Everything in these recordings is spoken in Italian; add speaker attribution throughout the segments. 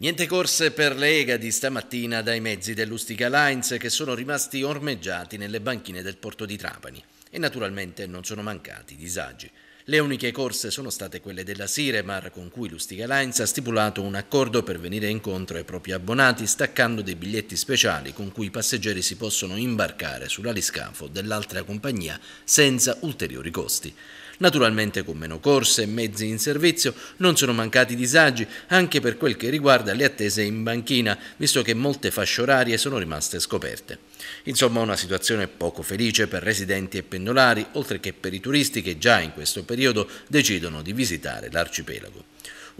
Speaker 1: Niente corse per le Egadi stamattina dai mezzi dell'Ustica Lines che sono rimasti ormeggiati nelle banchine del porto di Trapani e naturalmente non sono mancati disagi. Le uniche corse sono state quelle della Siremar con cui l'Ustica Lines ha stipulato un accordo per venire incontro ai propri abbonati staccando dei biglietti speciali con cui i passeggeri si possono imbarcare sull'aliscafo dell'altra compagnia senza ulteriori costi. Naturalmente con meno corse e mezzi in servizio non sono mancati disagi anche per quel che riguarda le attese in banchina, visto che molte fasce orarie sono rimaste scoperte. Insomma una situazione poco felice per residenti e pendolari, oltre che per i turisti che già in questo periodo decidono di visitare l'arcipelago.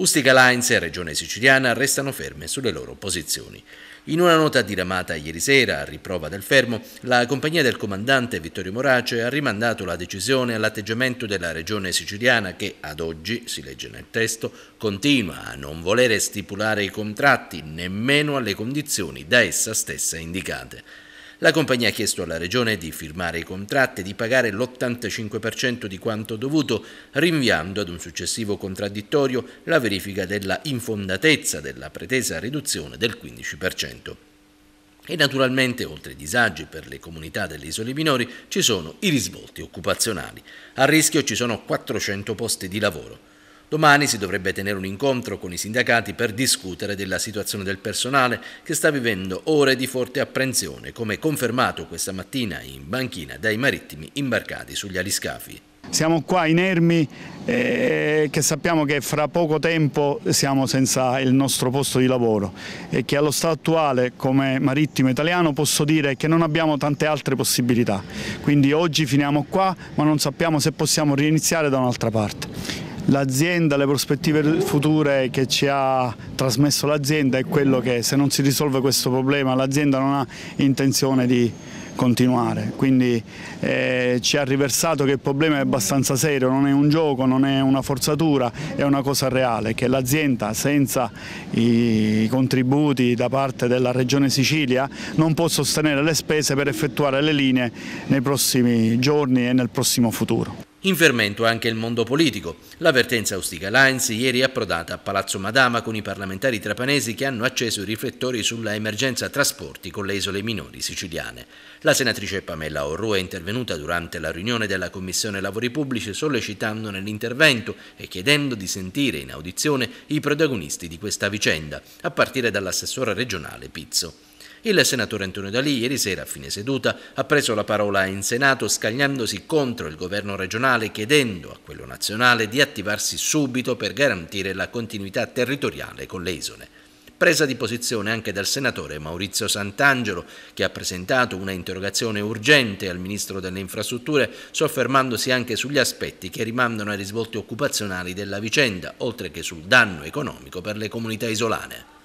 Speaker 1: Ustica Lines e Regione Siciliana restano ferme sulle loro posizioni. In una nota diramata ieri sera, a riprova del fermo, la compagnia del comandante Vittorio Morace ha rimandato la decisione all'atteggiamento della regione siciliana che ad oggi, si legge nel testo, continua a non volere stipulare i contratti nemmeno alle condizioni da essa stessa indicate. La compagnia ha chiesto alla Regione di firmare i contratti e di pagare l'85% di quanto dovuto, rinviando ad un successivo contraddittorio la verifica della infondatezza della pretesa riduzione del 15%. E naturalmente, oltre ai disagi per le comunità delle isole minori, ci sono i risvolti occupazionali. A rischio ci sono 400 posti di lavoro. Domani si dovrebbe tenere un incontro con i sindacati per discutere della situazione del personale che sta vivendo ore di forte apprensione, come confermato questa mattina in banchina dai marittimi imbarcati sugli aliscafi.
Speaker 2: Siamo qua inermi eh, che sappiamo che fra poco tempo siamo senza il nostro posto di lavoro e che allo stato attuale come marittimo italiano posso dire che non abbiamo tante altre possibilità. Quindi oggi finiamo qua ma non sappiamo se possiamo riniziare da un'altra parte l'azienda, le prospettive future che ci ha trasmesso l'azienda è quello che se non si risolve questo problema l'azienda non ha intenzione di continuare, quindi eh, ci ha riversato che il problema è abbastanza serio, non è un gioco, non è una forzatura, è una cosa reale, che l'azienda senza i contributi da parte della Regione Sicilia non può sostenere le spese per effettuare le linee nei prossimi giorni e nel prossimo futuro.
Speaker 1: In fermento anche il mondo politico. L'avvertenza Ustica Lines ieri è approdata a Palazzo Madama con i parlamentari trapanesi che hanno acceso i riflettori sulla emergenza trasporti con le isole minori siciliane. La senatrice Pamela Orru è intervenuta durante la riunione della Commissione Lavori Pubblici sollecitando nell'intervento e chiedendo di sentire in audizione i protagonisti di questa vicenda, a partire dall'assessore regionale Pizzo. Il senatore Antonio Dalì ieri sera a fine seduta ha preso la parola in Senato scagliandosi contro il governo regionale chiedendo a quello nazionale di attivarsi subito per garantire la continuità territoriale con le isole presa di posizione anche dal senatore Maurizio Sant'Angelo, che ha presentato una interrogazione urgente al Ministro delle Infrastrutture, soffermandosi anche sugli aspetti che rimandano ai risvolti occupazionali della vicenda, oltre che sul danno economico per le comunità isolane.